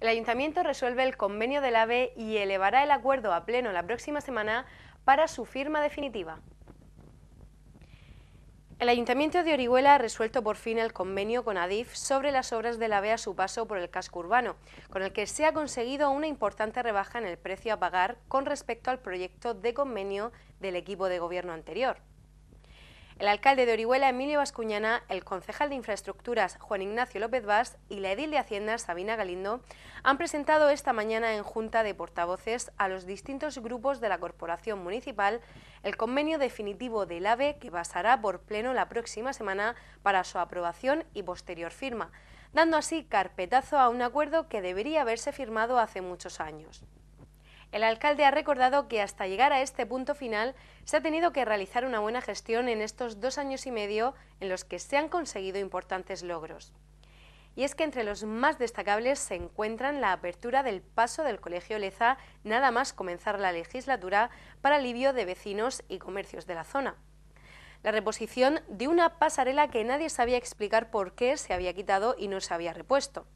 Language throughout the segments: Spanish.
El Ayuntamiento resuelve el convenio del AVE y elevará el acuerdo a pleno la próxima semana para su firma definitiva. El Ayuntamiento de Orihuela ha resuelto por fin el convenio con ADIF sobre las obras del AVE a su paso por el casco urbano, con el que se ha conseguido una importante rebaja en el precio a pagar con respecto al proyecto de convenio del equipo de gobierno anterior el alcalde de Orihuela, Emilio Vascuñana, el concejal de Infraestructuras, Juan Ignacio López Vaz, y la edil de Hacienda, Sabina Galindo, han presentado esta mañana en Junta de Portavoces a los distintos grupos de la Corporación Municipal el convenio definitivo del AVE que pasará por pleno la próxima semana para su aprobación y posterior firma dando así carpetazo a un acuerdo que debería haberse firmado hace muchos años. El alcalde ha recordado que hasta llegar a este punto final se ha tenido que realizar una buena gestión en estos dos años y medio en los que se han conseguido importantes logros. Y es que entre los más destacables se encuentran la apertura del paso del Colegio Leza nada más comenzar la legislatura para alivio de vecinos y comercios de la zona. La reposición de una pasarela que nadie sabía explicar por qué se había quitado y no se había repuesto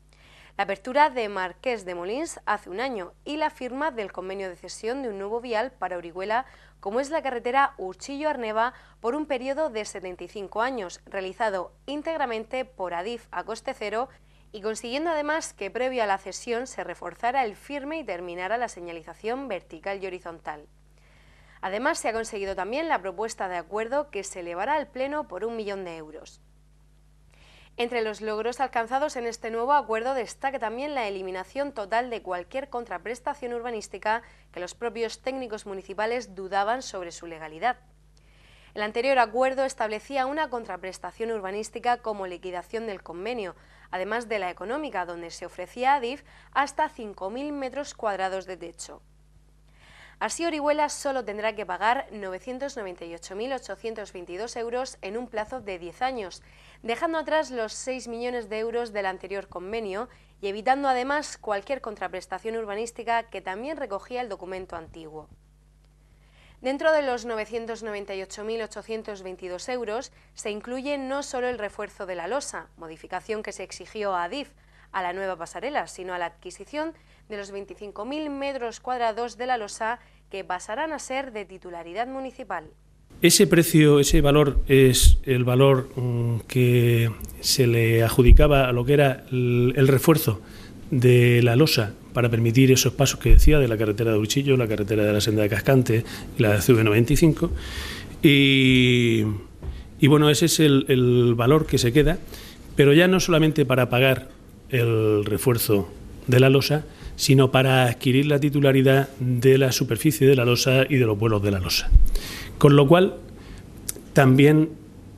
la apertura de Marqués de Molins hace un año y la firma del convenio de cesión de un nuevo vial para Orihuela, como es la carretera Urchillo-Arneva, por un periodo de 75 años, realizado íntegramente por Adif a coste cero y consiguiendo además que previo a la cesión se reforzara el firme y terminara la señalización vertical y horizontal. Además, se ha conseguido también la propuesta de acuerdo que se elevará al Pleno por un millón de euros. Entre los logros alcanzados en este nuevo acuerdo destaca también la eliminación total de cualquier contraprestación urbanística que los propios técnicos municipales dudaban sobre su legalidad. El anterior acuerdo establecía una contraprestación urbanística como liquidación del convenio, además de la económica, donde se ofrecía a DIF hasta 5.000 metros cuadrados de techo. Así Orihuela solo tendrá que pagar 998.822 euros en un plazo de 10 años, dejando atrás los 6 millones de euros del anterior convenio y evitando además cualquier contraprestación urbanística que también recogía el documento antiguo. Dentro de los 998.822 euros se incluye no solo el refuerzo de la losa, modificación que se exigió a Adif, a la nueva pasarela, sino a la adquisición de los 25.000 metros cuadrados de la losa que pasarán a ser de titularidad municipal. Ese precio, ese valor es el valor mm, que se le adjudicaba a lo que era el refuerzo de la losa para permitir esos pasos que decía de la carretera de Uchillo, la carretera de la senda de Cascante y la CV95. Y, bueno, ese es el, valor que se queda, pero ya no solamente para pagar el refuerzo de la losa, sino para adquirir la titularidad de la superficie de la losa y de los vuelos de la losa. Con lo cual, también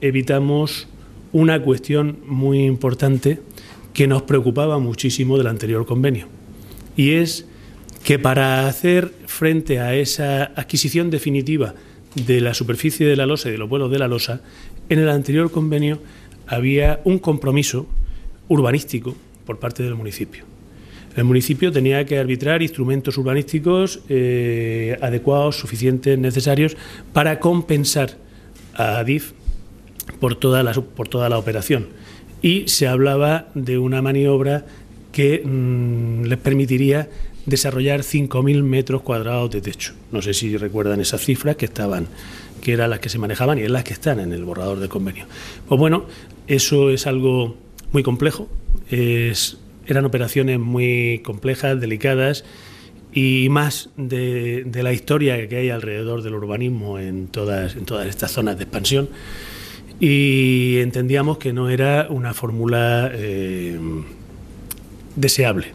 evitamos una cuestión muy importante que nos preocupaba muchísimo del anterior convenio, y es que para hacer frente a esa adquisición definitiva de la superficie de la losa y de los vuelos de la losa, en el anterior convenio había un compromiso urbanístico por parte del municipio. El municipio tenía que arbitrar instrumentos urbanísticos eh, adecuados, suficientes, necesarios para compensar a DIF por toda la, por toda la operación. Y se hablaba de una maniobra que mm, les permitiría desarrollar 5.000 metros cuadrados de techo. No sé si recuerdan esas cifras que estaban, que eran las que se manejaban y es las que están en el borrador del convenio. Pues bueno, eso es algo muy complejo, es eran operaciones muy complejas, delicadas y más de, la historia que hay alrededor del urbanismo en todas, en todas estas zonas de expansión. Y entendíamos que no era una fórmula eh, deseable.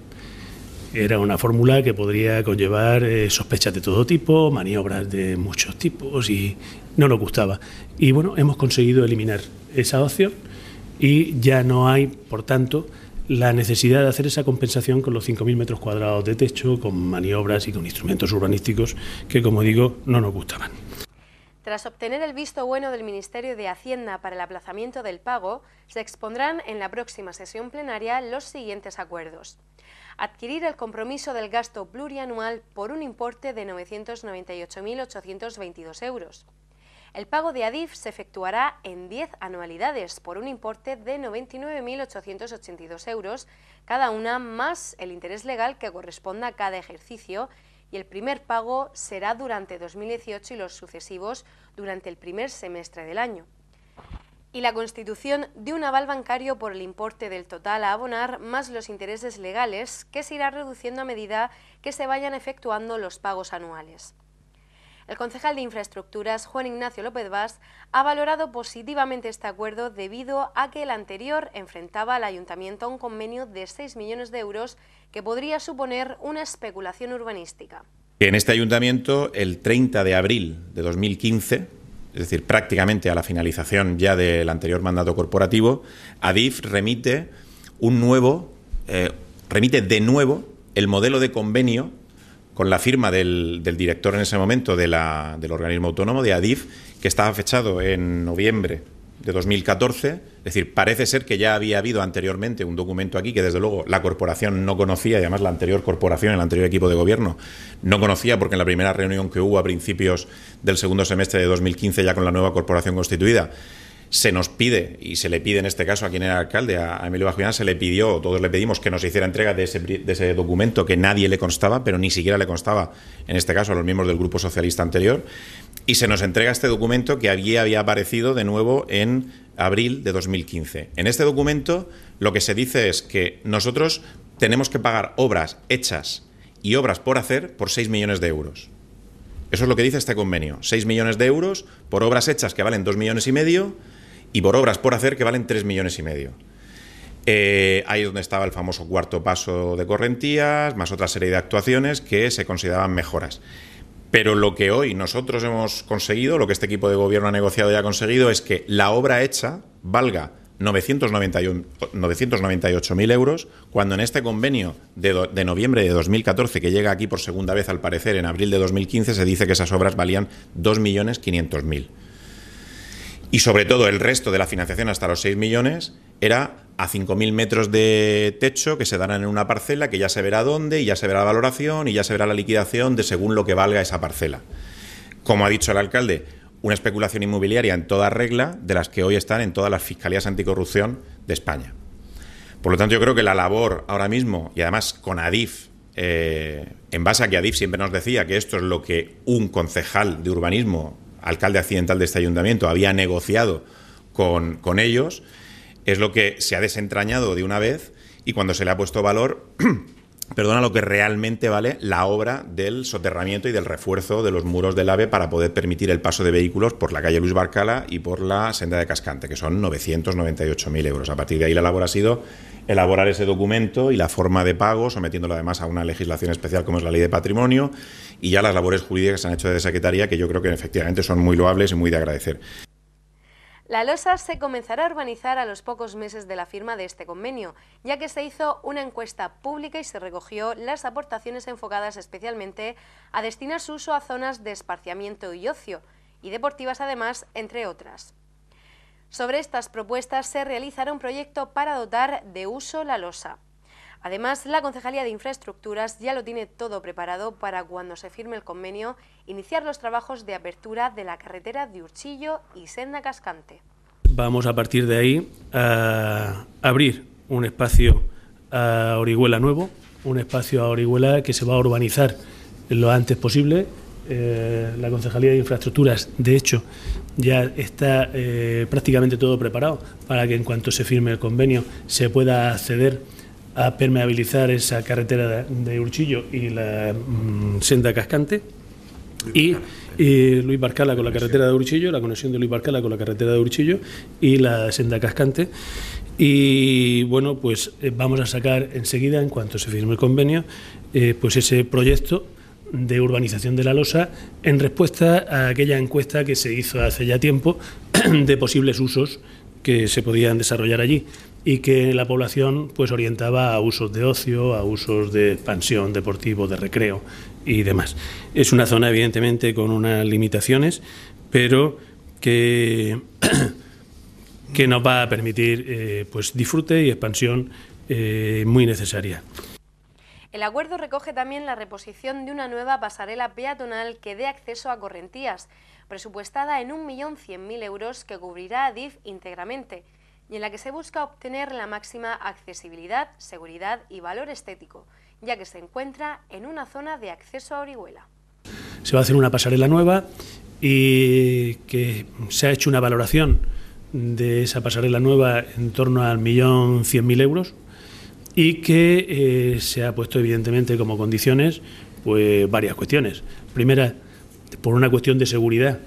Era una fórmula que podría conllevar eh, sospechas de todo tipo, maniobras de muchos tipos y no nos gustaba. Y bueno, hemos conseguido eliminar esa opción y ya no hay, por tanto, la necesidad de hacer esa compensación con los 5.000 metros cuadrados de techo, con maniobras y con instrumentos urbanísticos que, como digo, no nos gustaban. Tras obtener el visto bueno del Ministerio de Hacienda para el aplazamiento del pago, se expondrán en la próxima sesión plenaria los siguientes acuerdos. Adquirir el compromiso del gasto plurianual por un importe de 998.822 euros el pago de ADIF se efectuará en 10 anualidades por un importe de 99.882 euros, cada una más el interés legal que corresponda a cada ejercicio y el primer pago será durante 2018 y los sucesivos durante el primer semestre del año. Y la constitución de un aval bancario por el importe del total a abonar más los intereses legales que se irá reduciendo a medida que se vayan efectuando los pagos anuales. El concejal de Infraestructuras, Juan Ignacio López Vaz, ha valorado positivamente este acuerdo debido a que el anterior enfrentaba al ayuntamiento a un convenio de 6 millones de euros que podría suponer una especulación urbanística. En este ayuntamiento, el 30 de abril de 2015, es decir, prácticamente a la finalización ya del anterior mandato corporativo, ADIF remite un nuevo, eh, remite de nuevo el modelo de convenio con la firma del, director en ese momento del organismo autónomo, de ADIF, que estaba fechado en noviembre de 2014. Es decir, parece ser que ya había habido anteriormente un documento aquí que desde luego la corporación no conocía, y además la anterior corporación, el anterior equipo de gobierno, no conocía porque en la primera reunión que hubo a principios del segundo semestre de 2015 ya con la nueva corporación constituida, se nos pide, y se le pide en este caso a quien era alcalde, a Emilio Bajuján, se le pidió, todos le pedimos que nos hiciera entrega de ese, documento que nadie le constaba, pero ni siquiera le constaba, en este caso, a los miembros del Grupo Socialista anterior, y se nos entrega este documento que allí había aparecido de nuevo en abril de 2015. En este documento lo que se dice es que nosotros tenemos que pagar obras hechas y obras por hacer por 6 millones de euros. Eso es lo que dice este convenio. 6 millones de euros por obras hechas que valen 2 millones y medio y por obras por hacer que valen 3 millones y medio. Eh, ahí es donde estaba el famoso cuarto paso de Correntías, más otra serie de actuaciones que se consideraban mejoras. Pero lo que hoy nosotros hemos conseguido, lo que este equipo de gobierno ha negociado y ha conseguido, es que la obra hecha valga 998.000 euros, cuando en este convenio de, de, noviembre de 2014, que llega aquí por segunda vez al parecer en abril de 2015, se dice que esas obras valían 2.500.000 y sobre todo el resto de la financiación hasta los 6 millones era a 5.000 metros de techo que se darán en una parcela que ya se verá dónde y ya se verá la valoración y ya se verá la liquidación de según lo que valga esa parcela. Como ha dicho el alcalde, una especulación inmobiliaria en toda regla de las que hoy están en todas las fiscalías anticorrupción de España. Por lo tanto, yo creo que la labor ahora mismo, y además con Adif, eh, en base a que Adif siempre nos decía que esto es lo que un concejal de urbanismo alcalde accidental de este ayuntamiento había negociado con, con ellos, es lo que se ha desentrañado de una vez y cuando se le ha puesto valor perdona lo que realmente vale la obra del soterramiento y del refuerzo de los muros del AVE para poder permitir el paso de vehículos por la calle Luis Barcala y por la senda de Cascante, que son 998.000 euros. A partir de ahí la labor ha sido elaborar ese documento y la forma de pago, sometiéndolo además a una legislación especial como es la ley de patrimonio y ya las labores jurídicas que se han hecho de secretaría, que yo creo que efectivamente son muy loables y muy de agradecer. La losa se comenzará a urbanizar a los pocos meses de la firma de este convenio, ya que se hizo una encuesta pública y se recogió las aportaciones enfocadas especialmente a destinar su uso a zonas de esparciamiento y ocio, y deportivas además, entre otras. Sobre estas propuestas se realizará un proyecto para dotar de uso la losa. Además, la Concejalía de Infraestructuras ya lo tiene todo preparado para cuando se firme el convenio iniciar los trabajos de apertura de la carretera de Urchillo y Senda Cascante. Vamos a partir de ahí a abrir un espacio a Orihuela nuevo, un espacio a Orihuela que se va a urbanizar lo antes posible. Eh, la Concejalía de Infraestructuras, de hecho, ya está eh, prácticamente todo preparado para que en cuanto se firme el convenio se pueda acceder a permeabilizar esa carretera de Urchillo y la mm, senda cascante. Y, Luis Barcala con la carretera de Urchillo, la conexión de Luis Barcala con la carretera de Urchillo y la senda cascante. Y bueno, pues eh, vamos a sacar enseguida, en cuanto se firme el convenio, eh, pues ese proyecto de urbanización de la losa en respuesta a aquella encuesta que se hizo hace ya tiempo de posibles usos que se podían desarrollar allí y que la población pues orientaba a usos de ocio, a usos de expansión deportivo, de recreo y demás. Es una zona evidentemente con unas limitaciones, pero que, nos va a permitir eh, pues disfrute y expansión eh, muy necesaria. El acuerdo recoge también la reposición de una nueva pasarela peatonal que dé acceso a Correntías, presupuestada en 1.100.000 euros que cubrirá a DIF íntegramente y en la que se busca obtener la máxima accesibilidad, seguridad y valor estético, ya que se encuentra en una zona de acceso a Orihuela. Se va a hacer una pasarela nueva y que se ha hecho una valoración de esa pasarela nueva en torno al millón cien mil euros y que eh, se ha puesto evidentemente como condiciones pues varias cuestiones. Primera, por una cuestión de seguridad,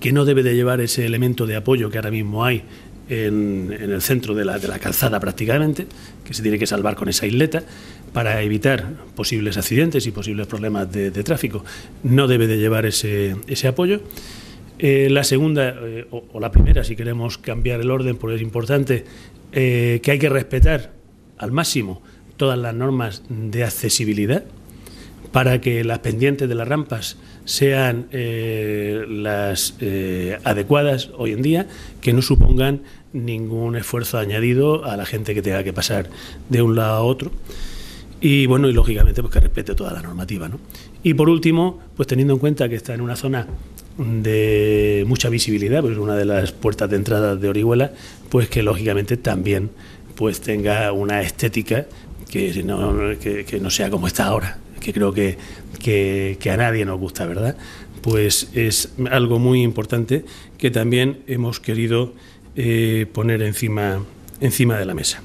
que no debe de llevar ese elemento de apoyo que ahora mismo hay en, el centro de la, de la, calzada prácticamente, que se tiene que salvar con esa isleta para evitar posibles accidentes y posibles problemas de, tráfico. No debe de llevar ese, ese apoyo. Eh, la segunda, eh, o, la primera, si queremos cambiar el orden, porque es importante, eh, que hay que respetar al máximo todas las normas de accesibilidad para que las pendientes de las rampas sean eh, las eh, adecuadas hoy en día, que no supongan ningún esfuerzo añadido a la gente que tenga que pasar de un lado a otro. Y bueno, y lógicamente pues que respete toda la normativa. Y por último, pues teniendo en cuenta que está en una zona de mucha visibilidad, pues una de las puertas de entrada de Orihuela, pues que lógicamente también pues tenga una estética que no, que no sea como está ahora que creo que, que, a nadie nos gusta, ¿verdad? Pues es algo muy importante que también hemos querido eh, poner encima, encima de la mesa.